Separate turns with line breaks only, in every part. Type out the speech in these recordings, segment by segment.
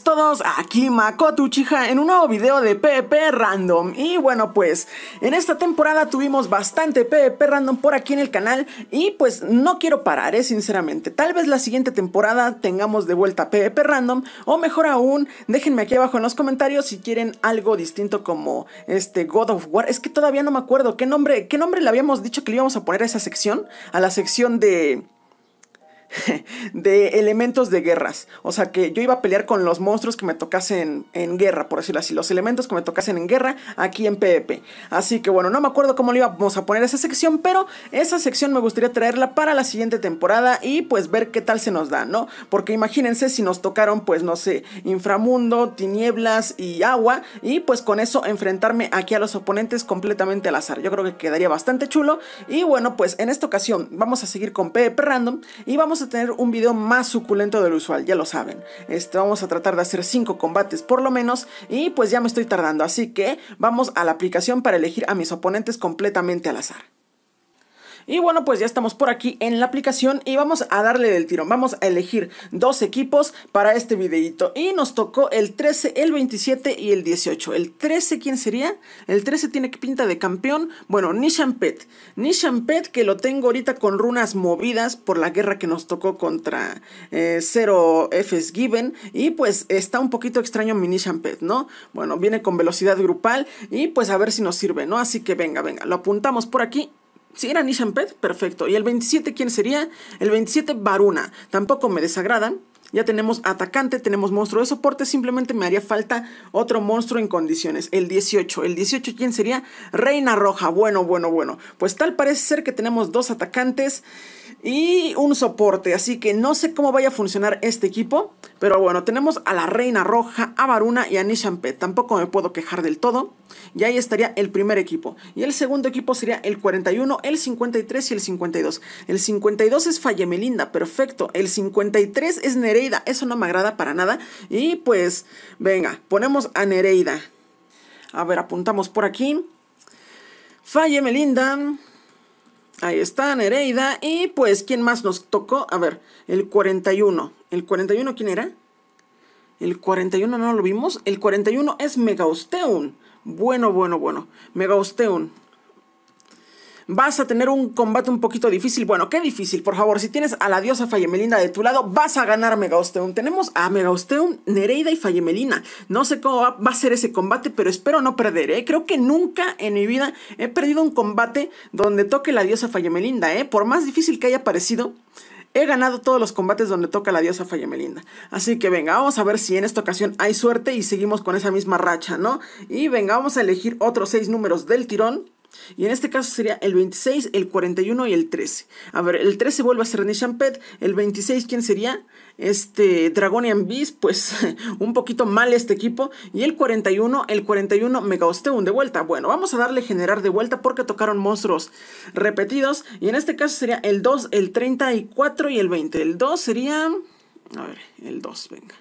todos, aquí Makoto Chija en un nuevo video de PvP Random Y bueno pues, en esta temporada tuvimos bastante PvP Random por aquí en el canal Y pues no quiero parar, eh, sinceramente Tal vez la siguiente temporada tengamos de vuelta PvP Random O mejor aún, déjenme aquí abajo en los comentarios si quieren algo distinto como este God of War Es que todavía no me acuerdo qué nombre, qué nombre le habíamos dicho que le íbamos a poner a esa sección A la sección de... de elementos de guerras. O sea que yo iba a pelear con los monstruos que me tocasen en guerra, por decirlo así. Los elementos que me tocasen en guerra aquí en PvP. Así que bueno, no me acuerdo cómo le íbamos a poner esa sección, pero esa sección me gustaría traerla para la siguiente temporada y pues ver qué tal se nos da, ¿no? Porque imagínense si nos tocaron pues no sé, inframundo, tinieblas y agua y pues con eso enfrentarme aquí a los oponentes completamente al azar. Yo creo que quedaría bastante chulo y bueno, pues en esta ocasión vamos a seguir con PvP Random y vamos a a tener un video más suculento de lo usual, ya lo saben. Este, vamos a tratar de hacer 5 combates por lo menos y pues ya me estoy tardando, así que vamos a la aplicación para elegir a mis oponentes completamente al azar. Y bueno, pues ya estamos por aquí en la aplicación y vamos a darle del tirón. Vamos a elegir dos equipos para este videito. Y nos tocó el 13, el 27 y el 18. ¿El 13 quién sería? El 13 tiene que pinta de campeón. Bueno, Nishan Pet. que lo tengo ahorita con runas movidas por la guerra que nos tocó contra eh, Fs Given. Y pues está un poquito extraño mi Nishan Pet, ¿no? Bueno, viene con velocidad grupal y pues a ver si nos sirve, ¿no? Así que venga, venga, lo apuntamos por aquí si era Nishanpet, perfecto. ¿Y el 27 quién sería? El 27 Varuna. Tampoco me desagrada Ya tenemos atacante, tenemos monstruo de soporte. Simplemente me haría falta otro monstruo en condiciones. El 18. ¿El 18 quién sería? Reina Roja. Bueno, bueno, bueno. Pues tal parece ser que tenemos dos atacantes y un soporte. Así que no sé cómo vaya a funcionar este equipo. Pero bueno, tenemos a la Reina Roja, a Varuna y a Nishanpe. Tampoco me puedo quejar del todo. Y ahí estaría el primer equipo. Y el segundo equipo sería el 41, el 53 y el 52. El 52 es Falle Melinda, perfecto. El 53 es Nereida. Eso no me agrada para nada. Y pues, venga, ponemos a Nereida. A ver, apuntamos por aquí. Falle Melinda. Ahí está, Nereida. Y pues, ¿quién más nos tocó? A ver, el 41. ¿El 41 quién era? El 41 no lo vimos. El 41 es Megaosteun. Bueno, bueno, bueno. Megaosteun vas a tener un combate un poquito difícil. Bueno, qué difícil, por favor. Si tienes a la diosa Melinda de tu lado, vas a ganar a Megaosteum. Tenemos a Megaosteum, Nereida y Fallemelina. No sé cómo va, a ser ese combate, pero espero no perder, ¿eh? Creo que nunca en mi vida he perdido un combate donde toque la diosa fallemelinda ¿eh? Por más difícil que haya parecido. He ganado todos los combates donde toca la diosa Melinda Así que venga, vamos a ver si en esta ocasión hay suerte y seguimos con esa misma racha, ¿no? Y venga, vamos a elegir otros seis números del tirón. Y en este caso sería el 26, el 41 y el 13. A ver, el 13 vuelve a ser Nishan Pet. El 26, ¿quién sería? Este Dragonian Beast, pues un poquito mal este equipo. Y el 41, el 41 Megaosteum de vuelta. Bueno, vamos a darle generar de vuelta porque tocaron monstruos repetidos. Y en este caso sería el 2, el 34 y el 20. El 2 sería... A ver, el 2, venga.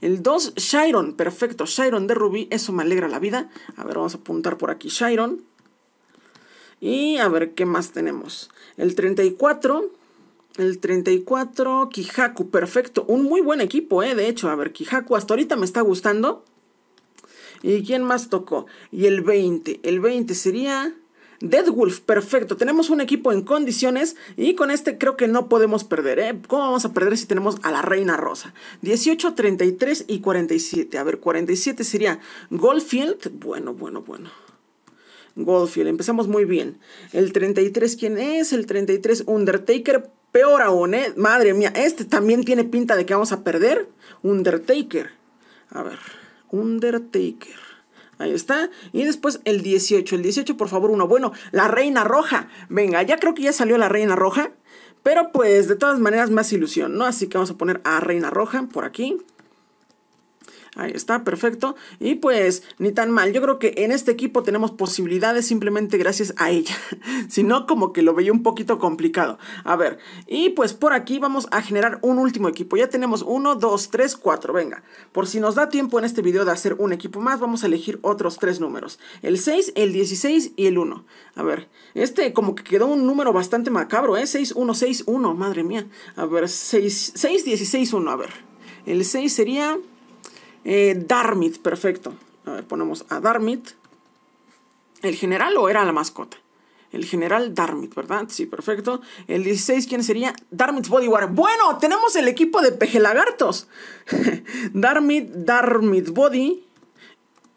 El 2, Shiron, perfecto. Shiron de Rubí, eso me alegra la vida. A ver, vamos a apuntar por aquí Shiron. Y a ver qué más tenemos. El 34. El 34, Kijaku, perfecto. Un muy buen equipo, ¿eh? De hecho, a ver, Kijaku hasta ahorita me está gustando. ¿Y quién más tocó? Y el 20. El 20 sería Wolf, perfecto. Tenemos un equipo en condiciones y con este creo que no podemos perder. ¿eh? ¿Cómo vamos a perder si tenemos a la Reina Rosa? 18, 33 y 47. A ver, 47 sería Goldfield. Bueno, bueno, bueno. Goldfield. Empezamos muy bien. El 33, ¿quién es? El 33, Undertaker. Peor aún, ¿eh? Madre mía, este también tiene pinta de que vamos a perder. Undertaker. A ver, Undertaker. Ahí está. Y después el 18. El 18, por favor, uno. Bueno, la Reina Roja. Venga, ya creo que ya salió la Reina Roja. Pero pues, de todas maneras, más ilusión, ¿no? Así que vamos a poner a Reina Roja por aquí. Ahí está, perfecto. Y pues, ni tan mal. Yo creo que en este equipo tenemos posibilidades simplemente gracias a ella. si no, como que lo veía un poquito complicado. A ver, y pues por aquí vamos a generar un último equipo. Ya tenemos 1, 2, 3, 4, Venga, por si nos da tiempo en este video de hacer un equipo más, vamos a elegir otros tres números. El 6, el 16 y el 1. A ver, este como que quedó un número bastante macabro, ¿eh? 6, 1, 6, 1, madre mía. A ver, 6, 6 16, 1, a ver. El 6 sería... Eh, Darmit, perfecto. A ver, ponemos a Darmit. ¿El general o era la mascota? El general Darmit, ¿verdad? Sí, perfecto. El 16, ¿quién sería? Darmit's Bodyguard. Bueno, tenemos el equipo de Lagartos. Darmit, Darmit Body.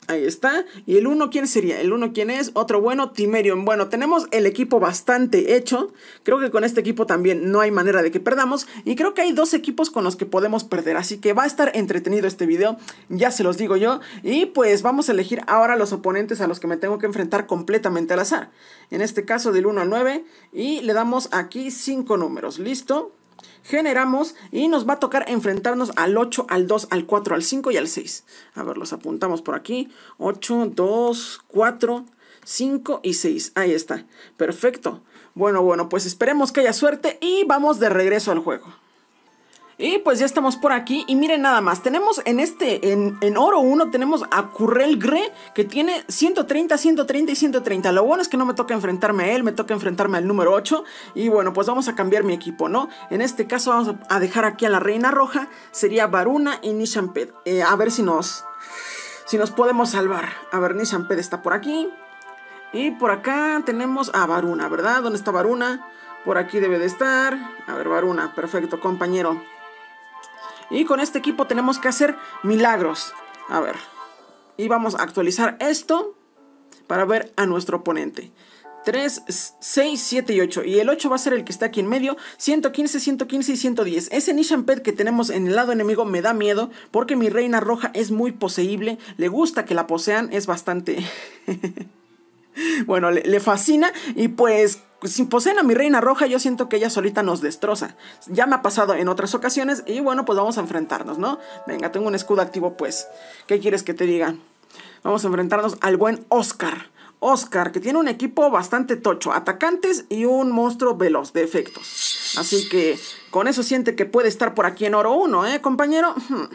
Ahí está. ¿Y el 1 quién sería? ¿El 1 quién es? Otro bueno, Timerion. Bueno, tenemos el equipo bastante hecho. Creo que con este equipo también no hay manera de que perdamos. Y creo que hay dos equipos con los que podemos perder. Así que va a estar entretenido este video. Ya se los digo yo. Y pues vamos a elegir ahora los oponentes a los que me tengo que enfrentar completamente al azar. En este caso del 1 al 9. Y le damos aquí 5 números. Listo generamos y nos va a tocar enfrentarnos al 8, al 2, al 4, al 5 y al 6. A ver, los apuntamos por aquí. 8, 2, 4, 5 y 6. Ahí está. Perfecto. Bueno, bueno, pues esperemos que haya suerte y vamos de regreso al juego. Y pues ya estamos por aquí. Y miren nada más. Tenemos en este, en, oro 1, tenemos a Currel Gre, que tiene 130, 130 y 130. Lo bueno es que no me toca enfrentarme a él, me toca enfrentarme al número 8. Y bueno, pues vamos a cambiar mi equipo, ¿no? En este caso vamos a dejar aquí a la Reina Roja. Sería Varuna y Nishamped. Eh, a ver si nos, si nos podemos salvar. A ver, Nishamped está por aquí. Y por acá tenemos a Varuna, ¿verdad? ¿Dónde está Varuna? Por aquí debe de estar. A ver, Varuna, perfecto, compañero. Y con este equipo tenemos que hacer milagros. A ver. Y vamos a actualizar esto para ver a nuestro oponente. 3, 6, 7 y 8. Y el 8 va a ser el que está aquí en medio. 115, 115 y 110. Ese Nishan Pet que tenemos en el lado enemigo me da miedo. Porque mi reina roja es muy poseíble. Le gusta que la posean. Es bastante... bueno, le, le fascina. Y pues sin poseen a mi reina roja, yo siento que ella solita nos destroza. Ya me ha pasado en otras ocasiones y bueno, pues vamos a enfrentarnos, ¿no? Venga, tengo un escudo activo, pues. ¿Qué quieres que te diga? Vamos a enfrentarnos al buen Oscar. Oscar, que tiene un equipo bastante tocho, atacantes y un monstruo veloz de efectos. Así que con eso siente que puede estar por aquí en oro uno, ¿eh, compañero? Hmm.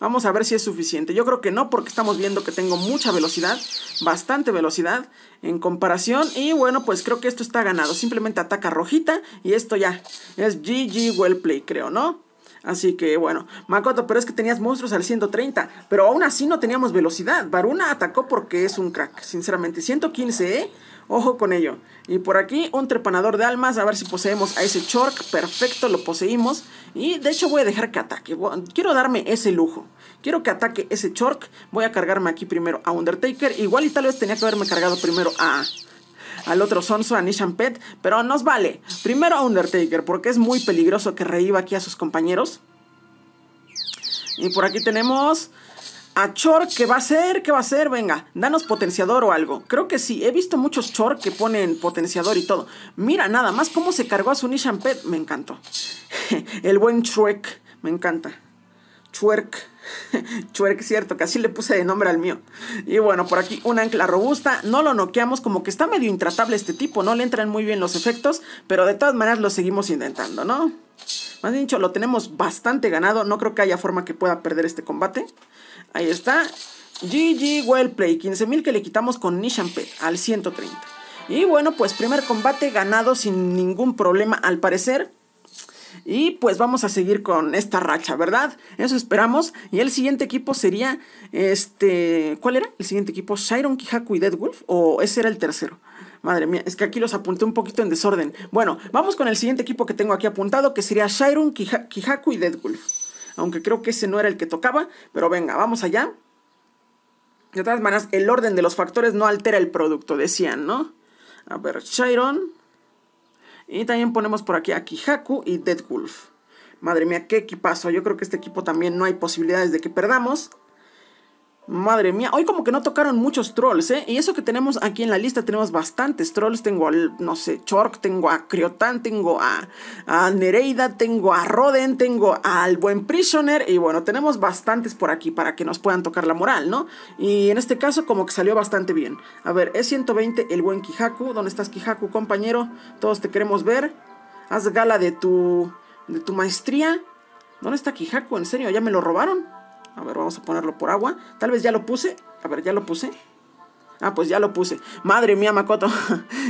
Vamos a ver si es suficiente. Yo creo que no, porque estamos viendo que tengo mucha velocidad, bastante velocidad en comparación. Y bueno, pues creo que esto está ganado. Simplemente ataca rojita y esto ya es GG well play, creo, ¿no? Así que bueno, Makoto, pero es que tenías monstruos al 130, pero aún así no teníamos velocidad. Varuna atacó porque es un crack, sinceramente. 115, ¿eh? Ojo con ello. Y por aquí un trepanador de almas. A ver si poseemos a ese Chork. Perfecto, lo poseímos. Y de hecho voy a dejar que ataque. Quiero darme ese lujo. Quiero que ataque ese Chork. Voy a cargarme aquí primero a Undertaker. Igual y tal vez tenía que haberme cargado primero a al otro Sonso, a Nishan Pet, pero nos vale. Primero a Undertaker, porque es muy peligroso que reíba aquí a sus compañeros. Y por aquí tenemos a Chor, ¿qué va a hacer? ¿Qué va a hacer? Venga, danos potenciador o algo. Creo que sí, he visto muchos Chor que ponen potenciador y todo. Mira nada más cómo se cargó a su Nishan Pet, me encantó. El buen Chuek, me encanta. Chuerk. Chuerk, cierto, que así le puse de nombre al mío. Y bueno, por aquí una ancla robusta. No lo noqueamos, como que está medio intratable este tipo. No le entran muy bien los efectos, pero de todas maneras lo seguimos intentando, ¿no? Más dicho, lo tenemos bastante ganado. No creo que haya forma que pueda perder este combate. Ahí está. GG Wellplay, 15.000 que le quitamos con Nishan al 130. Y bueno, pues primer combate ganado sin ningún problema al parecer. Y pues vamos a seguir con esta racha, ¿verdad? Eso esperamos. Y el siguiente equipo sería, este, ¿cuál era? El siguiente equipo, Shiron, Kihaku y Deadwolf. O ese era el tercero. Madre mía, es que aquí los apunté un poquito en desorden. Bueno, vamos con el siguiente equipo que tengo aquí apuntado, que sería Shiron, Kihaku y Deadwolf aunque creo que ese no era el que tocaba, pero venga, vamos allá. De todas maneras, el orden de los factores no altera el producto, decían, ¿no? A ver, Chiron. Y también ponemos por aquí a Kihaku y Wolf. Madre mía, qué equipazo. Yo creo que este equipo también no hay posibilidades de que perdamos. Madre mía, hoy como que no tocaron muchos trolls, ¿eh? Y eso que tenemos aquí en la lista, tenemos bastantes trolls. Tengo al, no sé, Chork, tengo a Criotán, tengo a, a, Nereida, tengo a Roden, tengo al buen Prisoner. Y bueno, tenemos bastantes por aquí para que nos puedan tocar la moral, ¿no? Y en este caso como que salió bastante bien. A ver, es 120 el buen Kihaku ¿Dónde estás Kihaku, compañero? Todos te queremos ver. Haz gala de tu, de tu maestría. ¿Dónde está Kihaku? ¿En serio? ¿Ya me lo robaron? A ver, vamos a ponerlo por agua. Tal vez ya lo puse. A ver, ya lo puse. Ah, pues ya lo puse. Madre mía, Makoto.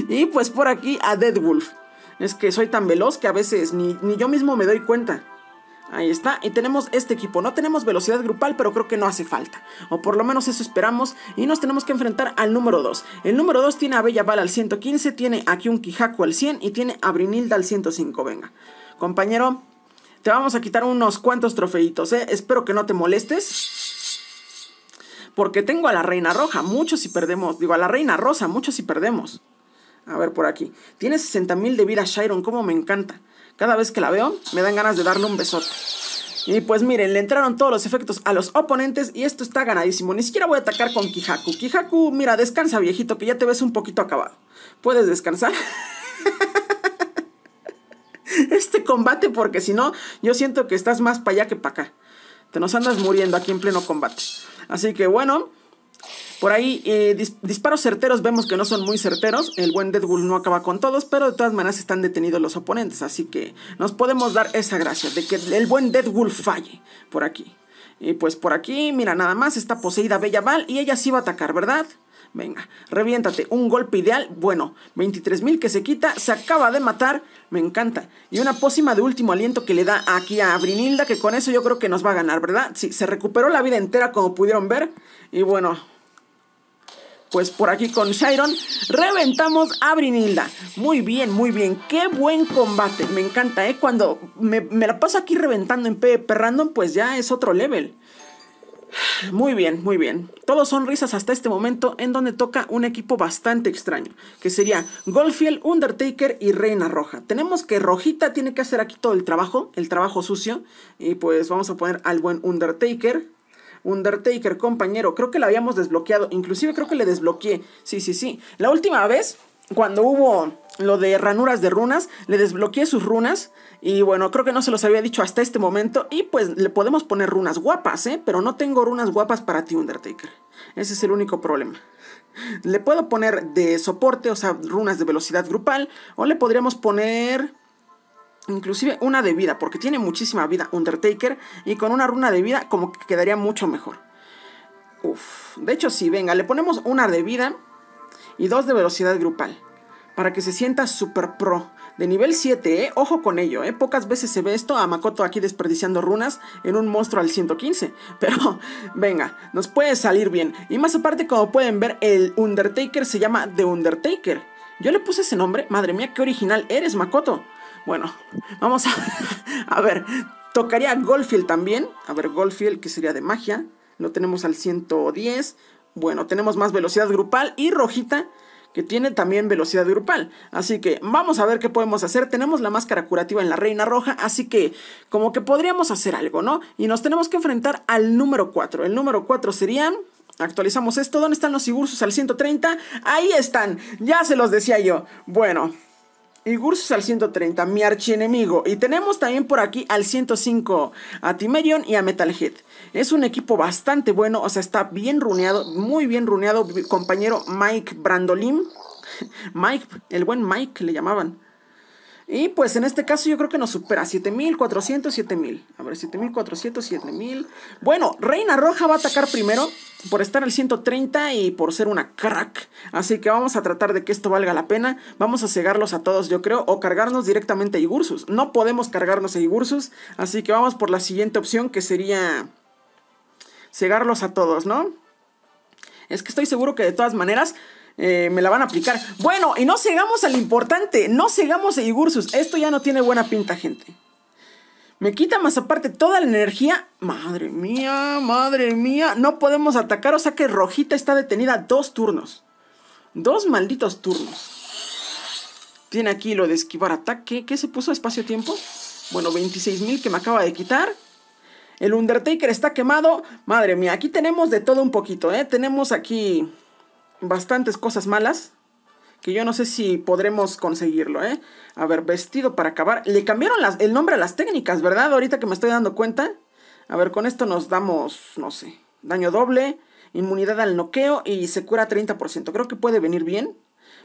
y pues por aquí a Dead Wolf. Es que soy tan veloz que a veces ni, yo mismo me doy cuenta. Ahí está, y tenemos este equipo. No tenemos velocidad grupal, pero creo que no hace falta. O por lo menos eso esperamos. Y nos tenemos que enfrentar al número 2. El número 2 tiene a Bella Bala al 115, tiene aquí un Kihaku al 100 y tiene a Brinilda al 105. Venga, compañero, te vamos a quitar unos cuantos trofeitos, ¿eh? Espero que no te molestes. Porque tengo a la reina roja, muchos si perdemos. Digo, a la reina rosa, muchos si perdemos. A ver por aquí. Tiene 60 mil de vida Shiron, como me encanta. Cada vez que la veo, me dan ganas de darle un besote. Y pues miren, le entraron todos los efectos a los oponentes y esto está ganadísimo. Ni siquiera voy a atacar con Kihaku. Kihaku, mira, descansa viejito, que ya te ves un poquito acabado. Puedes descansar. este combate porque si no, yo siento que estás más para allá que para acá. Te nos andas muriendo aquí en pleno combate. Así que bueno, por ahí eh, disparos certeros vemos que no son muy certeros. El buen Deadpool no acaba con todos, pero de todas maneras están detenidos los oponentes. Así que nos podemos dar esa gracia de que el buen Deadpool falle por aquí. Y pues por aquí, mira, nada más está poseída Bella Val y ella sí va a atacar, ¿verdad? Venga, reviéntate. Un golpe ideal. Bueno, 23.000 que se quita. Se acaba de matar. Me encanta. Y una pócima de último aliento que le da aquí a Brinilda. Que con eso yo creo que nos va a ganar, ¿verdad? Sí, se recuperó la vida entera como pudieron ver. Y bueno, pues por aquí con Shiron reventamos a Brinilda. Muy bien, muy bien. Qué buen combate. Me encanta, ¿eh? Cuando me, me la paso aquí reventando en PvP random, pues ya es otro level. Muy bien, muy bien. Todos son risas hasta este momento en donde toca un equipo bastante extraño, que sería Goldfield, Undertaker y Reina Roja. Tenemos que Rojita tiene que hacer aquí todo el trabajo, el trabajo sucio, y pues vamos a poner al buen Undertaker. Undertaker, compañero, creo que la habíamos desbloqueado, inclusive creo que le desbloqueé. Sí, sí, sí. La última vez, cuando hubo lo de ranuras de runas, le desbloqueé sus runas y bueno, creo que no se los había dicho hasta este momento y pues le podemos poner runas guapas, ¿eh? Pero no tengo runas guapas para ti, Undertaker. Ese es el único problema. Le puedo poner de soporte, o sea, runas de velocidad grupal o le podríamos poner... Inclusive una de vida, porque tiene muchísima vida Undertaker y con una runa de vida como que quedaría mucho mejor. Uf, de hecho sí, venga, le ponemos una de vida y dos de velocidad grupal para que se sienta super pro. De nivel 7, eh, ojo con ello, ¿eh? pocas veces se ve esto a Makoto aquí desperdiciando runas en un monstruo al 115. Pero venga, nos puede salir bien. Y más aparte, como pueden ver, el Undertaker se llama The Undertaker. Yo le puse ese nombre, madre mía, qué original eres, Makoto. Bueno, vamos a, a ver, tocaría Goldfield también. A ver, Goldfield, que sería de magia. Lo tenemos al 110. Bueno, tenemos más velocidad grupal y rojita que tiene también velocidad grupal. Así que vamos a ver qué podemos hacer. Tenemos la máscara curativa en la Reina Roja, así que como que podríamos hacer algo, ¿no? Y nos tenemos que enfrentar al número 4. El número 4 serían, Actualizamos esto. ¿Dónde están los Sigursus al 130? Ahí están. Ya se los decía yo. Bueno, y Gursus al 130, mi archienemigo. Y tenemos también por aquí al 105 a Timerion y a Metalhead. Es un equipo bastante bueno, o sea, está bien runeado, muy bien runeado. Compañero Mike Brandolin. Mike, el buen Mike le llamaban. Y pues en este caso yo creo que nos supera 7400, 7000. A ver, 7400, 7000. Bueno, Reina Roja va a atacar primero por estar al 130 y por ser una crack. Así que vamos a tratar de que esto valga la pena. Vamos a cegarlos a todos, yo creo, o cargarnos directamente a Igursus. No podemos cargarnos a Igursus, así que vamos por la siguiente opción que sería cegarlos a todos, ¿no? Es que estoy seguro que de todas maneras eh, me la van a aplicar. Bueno, y no cegamos al importante, no cegamos a Igursus. Esto ya no tiene buena pinta, gente. Me quita más aparte toda la energía. Madre mía, madre mía. No podemos atacar, o sea que Rojita está detenida dos turnos. Dos malditos turnos. Tiene aquí lo de esquivar ataque. ¿Qué se puso? ¿Espacio-tiempo? Bueno, 26.000 que me acaba de quitar. El Undertaker está quemado. Madre mía, aquí tenemos de todo un poquito, ¿eh? Tenemos aquí bastantes cosas malas que yo no sé si podremos conseguirlo, ¿eh? A ver, vestido para acabar. Le cambiaron el nombre a las técnicas, ¿verdad? Ahorita que me estoy dando cuenta. A ver, con esto nos damos, no sé, daño doble, inmunidad al noqueo y se cura 30%. Creo que puede venir bien.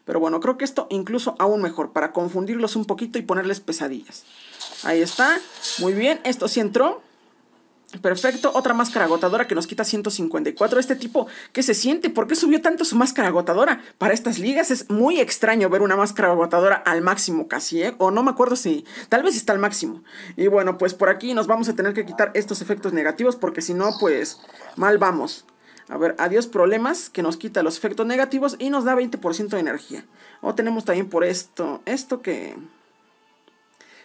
Pero bueno, creo que esto incluso aún mejor, para confundirlos un poquito y ponerles pesadillas. Ahí está, muy bien, esto sí entró. Perfecto, otra máscara agotadora que nos quita 154. Este tipo, ¿qué se siente? ¿Por qué subió tanto su máscara agotadora? Para estas ligas es muy extraño ver una máscara agotadora al máximo casi, ¿eh? O no me acuerdo si, tal vez está al máximo. Y bueno, pues por aquí nos vamos a tener que quitar estos efectos negativos porque si no, pues mal vamos. A ver, adiós problemas, que nos quita los efectos negativos y nos da 20% de energía. O tenemos también por esto, esto que...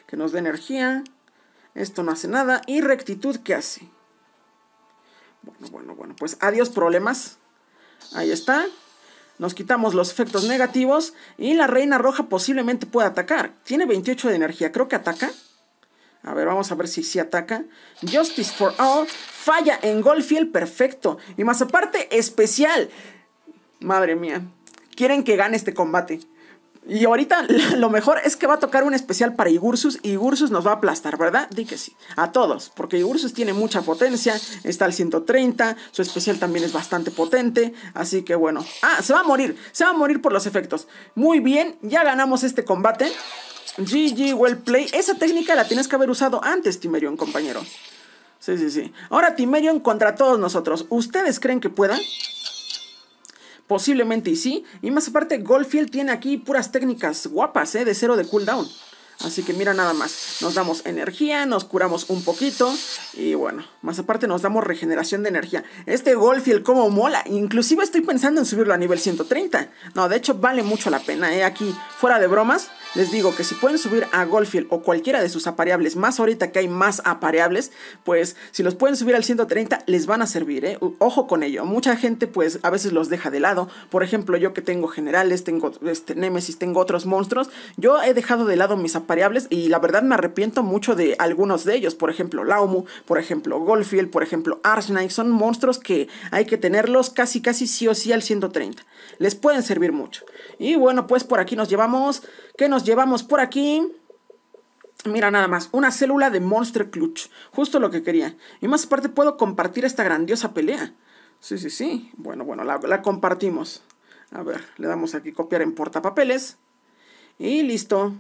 Que nos da energía. Esto no hace nada. ¿Y rectitud qué hace? Bueno, bueno, bueno. Pues adiós problemas. Ahí está. Nos quitamos los efectos negativos. Y la reina roja posiblemente pueda atacar. Tiene 28 de energía. Creo que ataca. A ver, vamos a ver si, si ataca. Justice for All. Falla en Goldfield. Perfecto. Y más aparte, especial. Madre mía. Quieren que gane este combate. Y ahorita lo mejor es que va a tocar un especial para Igursus y Igursus nos va a aplastar, ¿verdad? Di que sí, a todos, porque Igursus tiene mucha potencia, está al 130, su especial también es bastante potente, así que bueno. Ah, se va a morir, se va a morir por los efectos. Muy bien, ya ganamos este combate. GG, well play. Esa técnica la tienes que haber usado antes, Timerion, compañero. Sí, sí, sí. Ahora Timerion contra todos nosotros. ¿Ustedes creen que puedan? Posiblemente y sí. Y más aparte, Goldfield tiene aquí puras técnicas guapas, ¿eh? De cero de cooldown. Así que mira nada más, nos damos energía, nos curamos un poquito y bueno, más aparte nos damos regeneración de energía. Este Goldfield como mola, inclusive estoy pensando en subirlo a nivel 130. No, de hecho vale mucho la pena, ¿eh? aquí fuera de bromas, les digo que si pueden subir a Goldfield o cualquiera de sus apareables, más ahorita que hay más apareables, pues si los pueden subir al 130 les van a servir, ¿eh? Ojo con ello. Mucha gente pues a veces los deja de lado. Por ejemplo, yo que tengo generales, tengo este, Nemesis, tengo otros monstruos, yo he dejado de lado mis apareables y la verdad me arrepiento mucho de algunos de ellos. Por ejemplo, Laumu, por ejemplo, Goldfield, por ejemplo, Arsene Son monstruos que hay que tenerlos casi casi sí o sí al 130. Les pueden servir mucho. Y bueno, pues por aquí nos llevamos... que llevamos por aquí? Mira nada más, una célula de Monster Clutch, justo lo que quería. Y más aparte puedo compartir esta grandiosa pelea. Sí, sí, sí. Bueno, bueno, la, la compartimos. A ver, le damos aquí copiar en portapapeles. Y listo.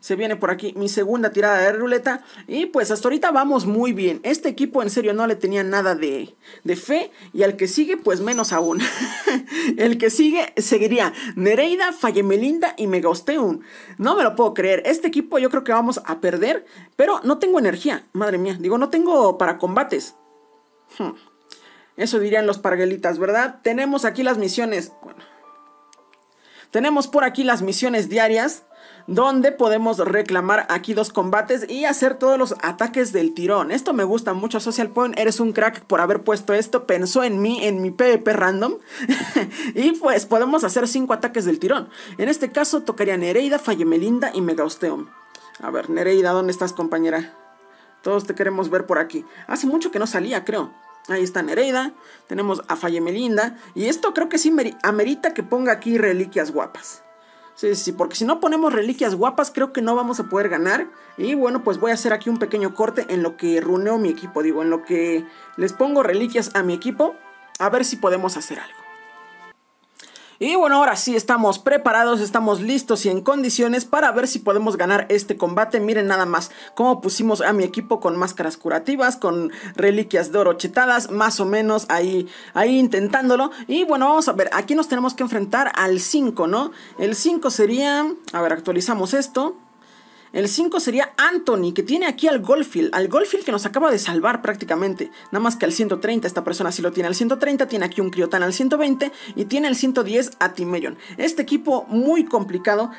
Se viene por aquí mi segunda tirada de ruleta. Y pues hasta ahorita vamos muy bien. Este equipo en serio no le tenía nada de, de fe. Y al que sigue, pues menos aún. el que sigue seguiría Nereida, Fallemelinda y Megaosteum. No me lo puedo creer. Este equipo yo creo que vamos a perder. Pero no tengo energía. Madre mía. Digo, no tengo para combates. Hmm. Eso dirían los parguelitas, ¿verdad? Tenemos aquí las misiones. Tenemos por aquí las misiones diarias donde podemos reclamar aquí dos combates y hacer todos los ataques del tirón. Esto me gusta mucho, Social Point. Eres un crack por haber puesto esto. Pensó en mí, en mi PvP random. y pues podemos hacer cinco ataques del tirón. En este caso tocaría Nereida, Melinda y Megausteum. A ver, Nereida, ¿dónde estás, compañera? Todos te queremos ver por aquí. Hace mucho que no salía, creo. Ahí está Nereida, tenemos a Melinda. y esto creo que sí amerita que ponga aquí reliquias guapas. Sí, sí, porque si no ponemos reliquias guapas, creo que no vamos a poder ganar. Y bueno, pues voy a hacer aquí un pequeño corte en lo que runeo mi equipo, digo, en lo que les pongo reliquias a mi equipo, a ver si podemos hacer algo. Y bueno, ahora sí estamos preparados, estamos listos y en condiciones para ver si podemos ganar este combate. Miren nada más cómo pusimos a mi equipo con máscaras curativas, con reliquias de oro chetadas, más o menos ahí, ahí intentándolo. Y bueno, vamos a ver, aquí nos tenemos que enfrentar al 5, ¿no? El 5 sería, a ver, actualizamos esto. El 5 sería Anthony, que tiene aquí al Goldfield, al Goldfield que nos acaba de salvar prácticamente. Nada más que al 130, esta persona sí lo tiene al 130, tiene aquí un Criotan al 120 y tiene el 110 a Timeyon. Este equipo muy complicado.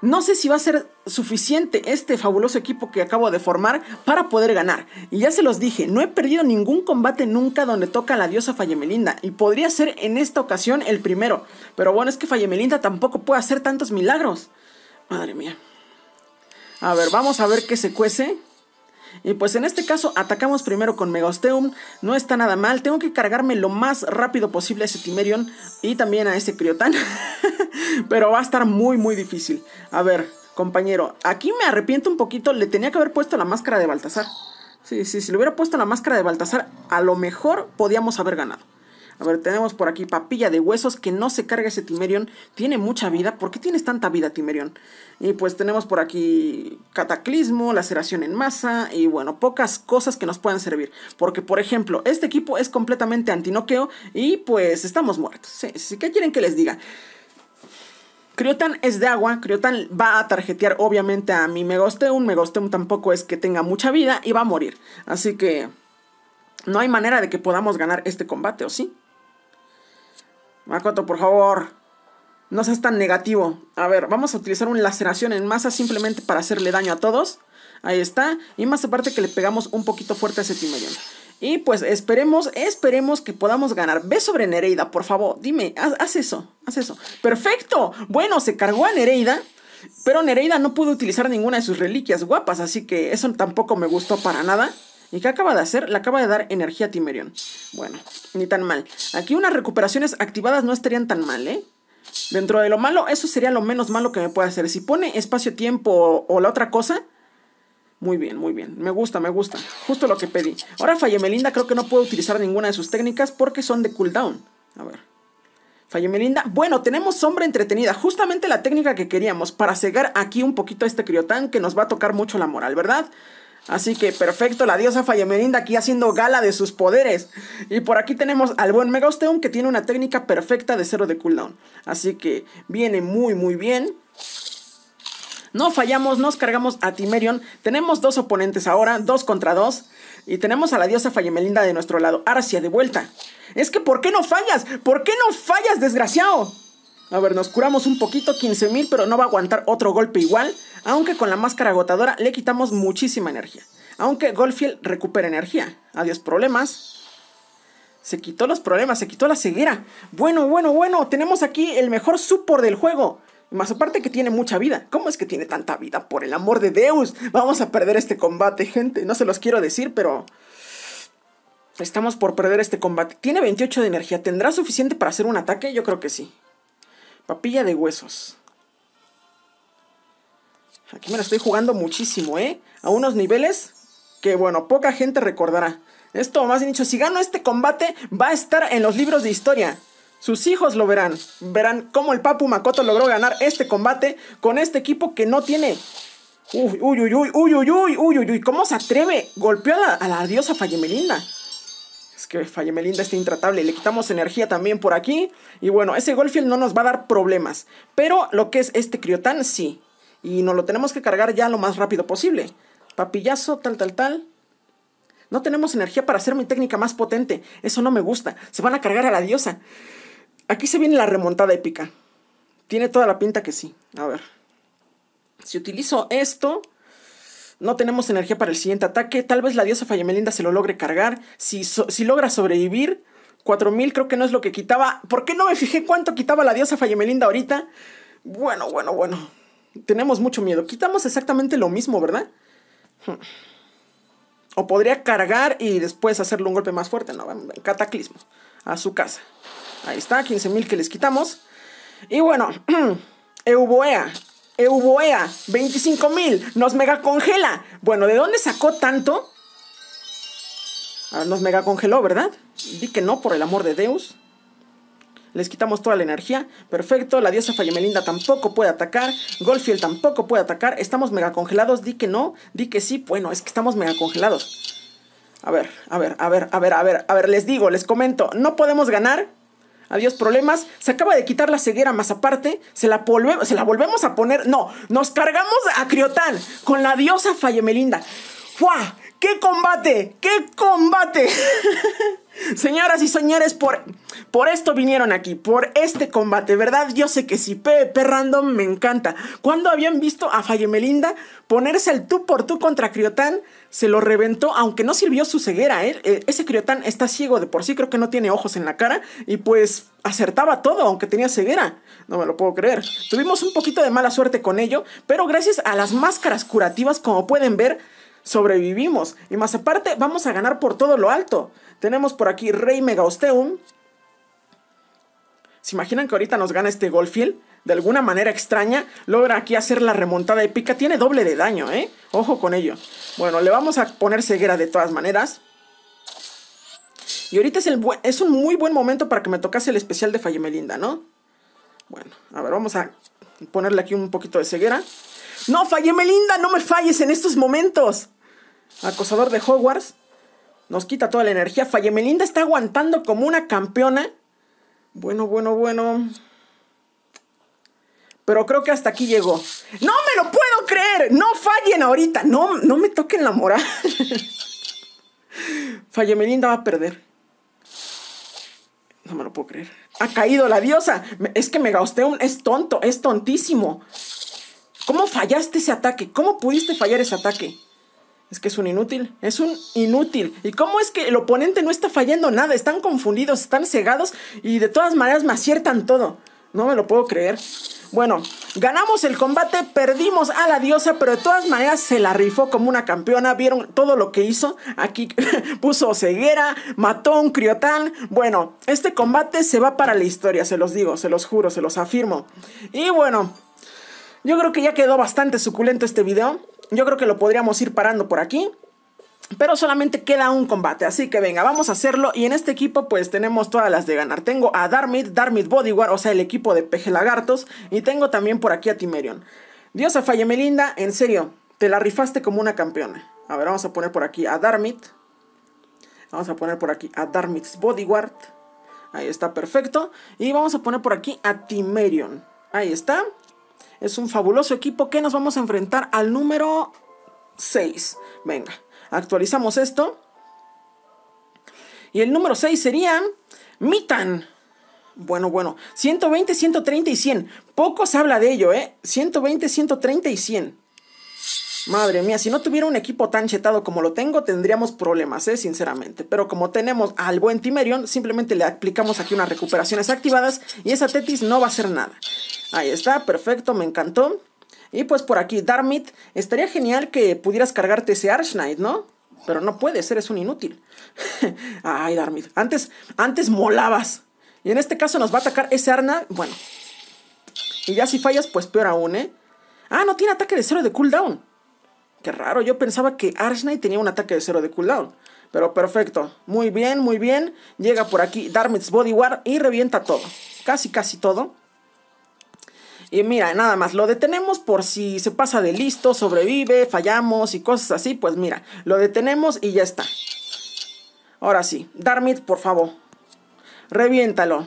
No sé si va a ser suficiente este fabuloso equipo que acabo de formar para poder ganar. Y ya se los dije, no he perdido ningún combate nunca donde toca la diosa Fallemelinda. Y podría ser en esta ocasión el primero. Pero bueno, es que Fallemelinda tampoco puede hacer tantos milagros. Madre mía. A ver, vamos a ver qué se cuece. Y pues en este caso atacamos primero con Megasteum, no está nada mal, tengo que cargarme lo más rápido posible a ese Timerion y también a ese Criotán. pero va a estar muy muy difícil. A ver, compañero, aquí me arrepiento un poquito, le tenía que haber puesto la máscara de Baltasar. Sí, sí, si le hubiera puesto la máscara de Baltasar, a lo mejor podíamos haber ganado. A ver, tenemos por aquí papilla de huesos, que no se carga ese Timerion. Tiene mucha vida. ¿Por qué tienes tanta vida, Timerion? Y pues tenemos por aquí cataclismo, laceración en masa y bueno, pocas cosas que nos puedan servir. Porque, por ejemplo, este equipo es completamente antinoqueo y pues estamos muertos. Sí, sí, ¿Qué quieren que les diga? Criotan es de agua, Criotan va a tarjetear obviamente a mi Megosteum, Megosteum tampoco es que tenga mucha vida y va a morir. Así que no hay manera de que podamos ganar este combate, ¿o sí? Makoto, por favor. No seas tan negativo. A ver, vamos a utilizar una laceración en masa simplemente para hacerle daño a todos. Ahí está. Y más aparte que le pegamos un poquito fuerte a ese Y pues esperemos, esperemos que podamos ganar. Ve sobre Nereida, por favor. Dime, haz, eso, haz eso. Perfecto. Bueno, se cargó a Nereida. Pero Nereida no pudo utilizar ninguna de sus reliquias guapas, así que eso tampoco me gustó para nada. ¿Y qué acaba de hacer? Le acaba de dar energía a Timerion. Bueno, ni tan mal. Aquí unas recuperaciones activadas no estarían tan mal, ¿eh? Dentro de lo malo, eso sería lo menos malo que me puede hacer. Si pone espacio-tiempo o, la otra cosa, muy bien, muy bien. Me gusta, me gusta. Justo lo que pedí. Ahora Melinda creo que no puedo utilizar ninguna de sus técnicas porque son de cooldown. A ver. Melinda... Bueno, tenemos sombra entretenida. Justamente la técnica que queríamos para cegar aquí un poquito a este criotán que nos va a tocar mucho la moral, ¿verdad? Así que perfecto, la diosa Fallemerinda aquí haciendo gala de sus poderes. Y por aquí tenemos al buen Megaosteum que tiene una técnica perfecta de cero de cooldown. Así que viene muy muy bien. No fallamos, nos cargamos a Timerion. Tenemos dos oponentes ahora, dos contra dos. Y tenemos a la diosa Fallemelinda de nuestro lado, Arcia de vuelta. Es que ¿por qué no fallas? ¿Por qué no fallas, desgraciado? A ver, nos curamos un poquito, 15.000, pero no va a aguantar otro golpe igual. Aunque con la máscara agotadora le quitamos muchísima energía. Aunque Goldfield recupera energía. Adiós problemas. Se quitó los problemas, se quitó la ceguera. Bueno, bueno, bueno, tenemos aquí el mejor support del juego. Más aparte que tiene mucha vida. ¿Cómo es que tiene tanta vida? Por el amor de Deus. Vamos a perder este combate, gente. No se los quiero decir, pero... Estamos por perder este combate. Tiene 28 de energía. ¿Tendrá suficiente para hacer un ataque? Yo creo que sí. Papilla de huesos. Aquí me lo estoy jugando muchísimo, ¿eh? A unos niveles que, bueno, poca gente recordará. Esto, más bien dicho, si gano este combate, va a estar en los libros de historia. Sus hijos lo verán. Verán cómo el Papu Makoto logró ganar este combate con este equipo que no tiene. Uy, uy, uy, uy, uy, uy, uy, uy, uy, ¿Cómo se atreve? Golpeó a la, a la diosa Fallemelinda es que Falle Melinda está intratable. Le quitamos energía también por aquí. Y bueno, ese Goldfield no nos va a dar problemas. Pero lo que es este Criotán, sí. Y nos lo tenemos que cargar ya lo más rápido posible. Papillazo, tal, tal, tal. No tenemos energía para hacer mi técnica más potente. Eso no me gusta. Se van a cargar a la diosa. Aquí se viene la remontada épica. Tiene toda la pinta que sí. A ver. Si utilizo esto, no tenemos energía para el siguiente ataque. Tal vez la diosa Fayemelinda se lo logre cargar. Si, si logra sobrevivir, 4000 creo que no es lo que quitaba. ¿Por qué no me fijé cuánto quitaba la diosa Fayemelinda ahorita? Bueno, bueno, bueno. Tenemos mucho miedo. Quitamos exactamente lo mismo, ¿verdad? Hmm. O podría cargar y después hacerle un golpe más fuerte. No, cataclismo. A su casa. Ahí está, 15.000 que les quitamos. Y bueno, Euboea. Euboea, 25 mil, nos mega congela. Bueno, ¿de dónde sacó tanto? Ah, nos mega congeló, ¿verdad? Di que no, por el amor de Deus. Les quitamos toda la energía. Perfecto. La diosa Melinda tampoco puede atacar. Goldfield tampoco puede atacar. Estamos mega congelados. Di que no. Di que sí. Bueno, es que estamos mega congelados. A ver, a ver, a ver, a ver, a ver, a ver. Les digo, les comento. No podemos ganar adiós problemas, se acaba de quitar la ceguera más aparte, se la, se la volvemos a poner, no, nos cargamos a Criotán con la diosa Fallemelinda. ¡Fua! ¡Qué combate! ¡Qué combate! Señoras y señores, por, por esto vinieron aquí, por este combate, ¿verdad? Yo sé que si, Pepe Random me encanta. Cuando habían visto a Melinda ponerse el tú por tú contra Criotán? Se lo reventó, aunque no sirvió su ceguera, ¿eh? eh ese Criotán está ciego de por sí, creo que no tiene ojos en la cara, y pues acertaba todo, aunque tenía ceguera. No me lo puedo creer. Tuvimos un poquito de mala suerte con ello, pero gracias a las máscaras curativas, como pueden ver, sobrevivimos. Y más aparte, vamos a ganar por todo lo alto. Tenemos por aquí Rey Megaosteum ¿Se imaginan que ahorita nos gana este Goldfield? De alguna manera extraña, logra aquí hacer la remontada épica. Tiene doble de daño, ¿eh? Ojo con ello. Bueno, le vamos a poner ceguera de todas maneras. Y ahorita es, un muy buen momento para que me tocase el especial de Melinda, ¿no? Bueno, a ver, vamos a ponerle aquí un poquito de ceguera. ¡No, Melinda, ¡No me falles en estos momentos! acosador de Hogwarts. Nos quita toda la energía. Fallemelinda está aguantando como una campeona. Bueno, bueno, bueno. Pero creo que hasta aquí llegó. ¡No me lo puedo creer! ¡No fallen ahorita! ¡No, no me toquen la moral! Fallemelinda va a perder. No me lo puedo creer. Ha caído la diosa. Es que un... es tonto, es tontísimo. ¿Cómo fallaste ese ataque? ¿Cómo pudiste fallar ese ataque? Es que es un inútil, es un inútil. ¿Y cómo es que el oponente no está fallando nada? Están confundidos, están cegados y de todas maneras me aciertan todo. No me lo puedo creer. Bueno, ganamos el combate, perdimos a la diosa, pero de todas maneras se la rifó como una campeona. Vieron todo lo que hizo. Aquí puso ceguera, mató un criotán. Bueno, este combate se va para la historia, se los digo, se los juro, se los afirmo. Y bueno. Yo creo que ya quedó bastante suculento este video. Yo creo que lo podríamos ir parando por aquí. Pero solamente queda un combate, así que venga, vamos a hacerlo. Y en este equipo pues tenemos todas las de ganar. Tengo a Darmit, Darmit Bodyguard, o sea el equipo de Peje Lagartos. Y tengo también por aquí a Timerion. Diosa falle Melinda, en serio, te la rifaste como una campeona. A ver, vamos a poner por aquí a Darmit, Vamos a poner por aquí a Darmit's Bodyguard. Ahí está, perfecto. Y vamos a poner por aquí a Timerion. Ahí está. Es un fabuloso equipo que nos vamos a enfrentar al número 6. Venga, actualizamos esto. Y el número 6 sería Mitan. Bueno, bueno. 120, 130 y 100. Poco se habla de ello, ¿eh? 120, 130 y 100. Madre mía, si no tuviera un equipo tan chetado como lo tengo, tendríamos problemas, ¿eh? sinceramente. Pero como tenemos al buen Timerion, simplemente le aplicamos aquí unas recuperaciones activadas y esa Tetis no va a hacer nada. Ahí está, perfecto, me encantó. Y pues por aquí, Darmit, estaría genial que pudieras cargarte ese Arshnight, ¿no? Pero no puedes, es un inútil. Ay, Darmit, antes, antes molabas. Y en este caso nos va a atacar ese Arna, bueno. Y ya si fallas, pues peor aún, ¿eh? Ah, no tiene ataque de cero de cooldown. Qué raro, yo pensaba que Arshnight tenía un ataque de cero de cooldown. Pero perfecto, muy bien, muy bien. Llega por aquí Darmit's Bodyguard y revienta todo. Casi, casi todo. Y mira, nada más, lo detenemos por si se pasa de listo, sobrevive, fallamos y cosas así, pues mira, lo detenemos y ya está. Ahora sí, Darmit, por favor, reviéntalo.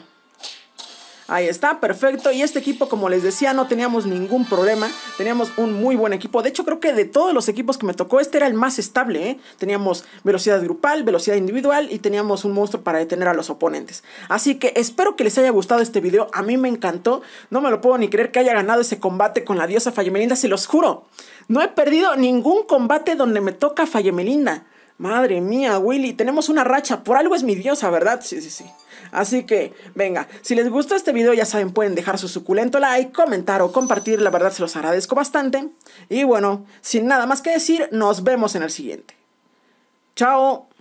Ahí está, perfecto. Y este equipo, como les decía, no teníamos ningún problema. Teníamos un muy buen equipo. De hecho, creo que de todos los equipos que me tocó, este era el más estable. ¿eh? Teníamos velocidad grupal, velocidad individual y teníamos un monstruo para detener a los oponentes. Así que espero que les haya gustado este video. A mí me encantó. No me lo puedo ni creer que haya ganado ese combate con la diosa Fallemelinda, se los juro. No he perdido ningún combate donde me toca Fallemelinda. Madre mía, Willy, tenemos una racha. Por algo es mi diosa, ¿verdad? Sí, sí, sí. Así que, venga, si les gusta este video, ya saben, pueden dejar su suculento like, comentar o compartir, la verdad se los agradezco bastante. Y bueno, sin nada más que decir, nos vemos en el siguiente. Chao.